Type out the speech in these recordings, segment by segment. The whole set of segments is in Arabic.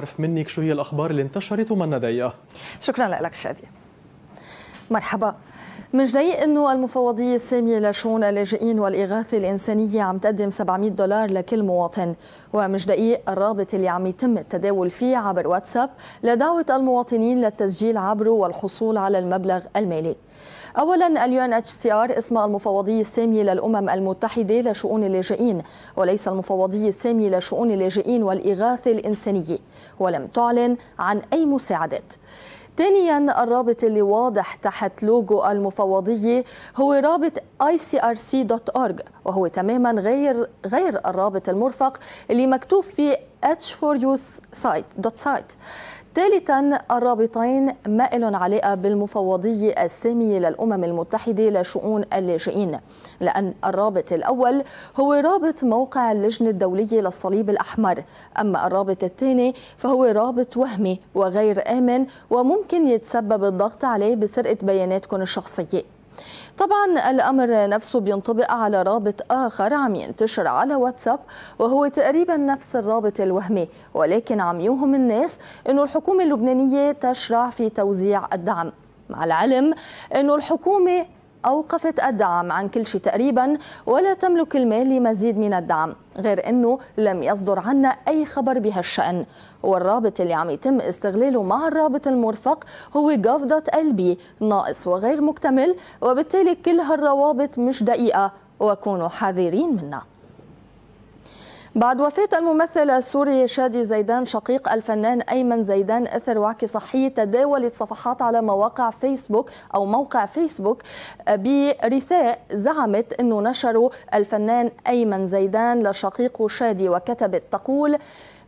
أعرف منك شو هي الأخبار اللي انتشرت ومن لدي شكرا لك شادي مرحبا من جديد انه المفوضيه الساميه لشؤون اللاجئين والاغاثه الانسانيه عم تقدم 700 دولار لكل مواطن ومن جديد الرابط اللي عم يتم التداول فيه عبر واتساب لدعوه المواطنين للتسجيل عبره والحصول على المبلغ المالي أولا اليون اتش سي ار اسم المفوضي السامي للأمم المتحدة لشؤون اللاجئين وليس المفوضي السامي لشؤون اللاجئين والإغاثة الإنسانية ولم تعلن عن أي مساعدات ثانيا الرابط اللي واضح تحت لوجو المفوضية هو رابط icrc.org وهو تماما غير غير الرابط المرفق اللي مكتوب فيه h 4 usitesite ثالثا الرابطين ما لهم علاقه بالمفوضيه الساميه للامم المتحده لشؤون اللاجئين لان الرابط الاول هو رابط موقع اللجنه الدوليه للصليب الاحمر اما الرابط الثاني فهو رابط وهمي وغير امن وممكن ممكن يتسبب الضغط عليه بسرقة بياناتكم الشخصية طبعا الأمر نفسه بينطبق على رابط آخر عم ينتشر على واتساب وهو تقريبا نفس الرابط الوهمي ولكن عم يوهم الناس أنه الحكومة اللبنانية تشرع في توزيع الدعم مع العلم أنه الحكومة أوقفت الدعم عن كل شيء تقريبا ولا تملك المال لمزيد من الدعم غير أنه لم يصدر عنا أي خبر بهالشأن والرابط اللي عم يتم استغلاله مع الرابط المرفق هو gov.lb ناقص وغير مكتمل وبالتالي كل هالروابط مش دقيقة وكونوا حذرين منها بعد وفاة الممثل السوري شادي زيدان شقيق الفنان أيمن زيدان أثر وعك صحي تداولت صفحات على مواقع فيسبوك أو موقع فيسبوك برثاء زعمت أنه نشره الفنان أيمن زيدان لشقيقه شادي وكتبت تقول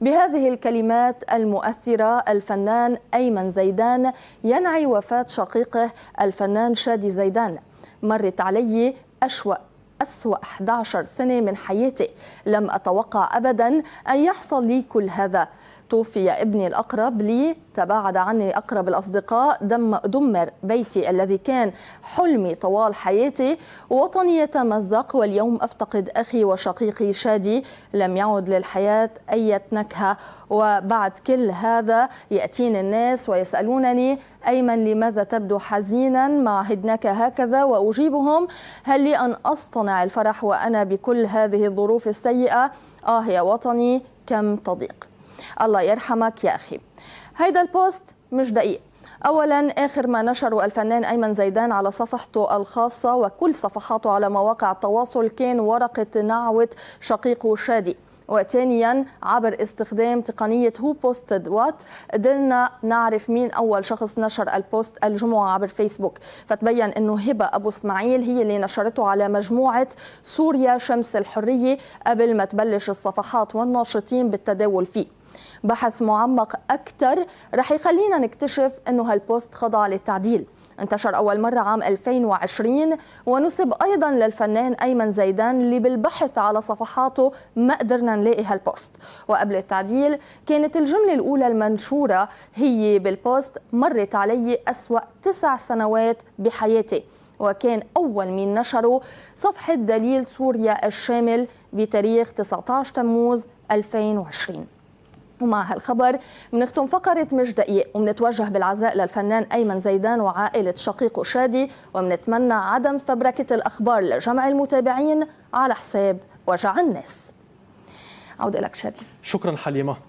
بهذه الكلمات المؤثرة الفنان أيمن زيدان ينعي وفاة شقيقه الفنان شادي زيدان مرت علي أشوأ أسوأ 11 سنة من حياتي لم أتوقع أبدا أن يحصل لي كل هذا توفي ابني الأقرب لي تباعد عني أقرب الأصدقاء دم دمر بيتي الذي كان حلمي طوال حياتي وطني يتمزق واليوم أفتقد أخي وشقيقي شادي لم يعد للحياة أي نكهة وبعد كل هذا يأتيني الناس ويسألونني أيمن لماذا تبدو حزينا مع هدناك هكذا وأجيبهم هل لي أن أصطنع الفرح وأنا بكل هذه الظروف السيئة آه يا وطني كم تضيق الله يرحمك يا أخي هيدا البوست مش دقيق اولا اخر ما نشره الفنان ايمن زيدان على صفحته الخاصه وكل صفحاته على مواقع التواصل كان ورقه نعوه شقيقه شادي وثانيا عبر استخدام تقنية هو بوستد وات قدرنا نعرف مين أول شخص نشر البوست الجمعة عبر فيسبوك فتبين أنه هبة أبو اسماعيل هي اللي نشرته على مجموعة سوريا شمس الحرية قبل ما تبلش الصفحات والناشطين بالتداول فيه بحث معمق أكثر رح يخلينا نكتشف أنه هالبوست خضع للتعديل انتشر أول مرة عام 2020 ونسب أيضا للفنان أيمن زيدان اللي بالبحث على صفحاته ما قدرنا نلاقي هالبوست وقبل التعديل كانت الجملة الأولى المنشورة هي بالبوست مرت علي أسوأ تسع سنوات بحياتي وكان أول مين نشره صفحة دليل سوريا الشامل بتاريخ 19 تموز 2020 ومع هالخبر بنختم فقرة مش دقيق وبنتوجه بالعزاء للفنان أيمن زيدان وعائلة شقيقه شادي وبنتمنى عدم فبركة الأخبار لجمع المتابعين على حساب وجع الناس عود لك شادي شكرا حليمة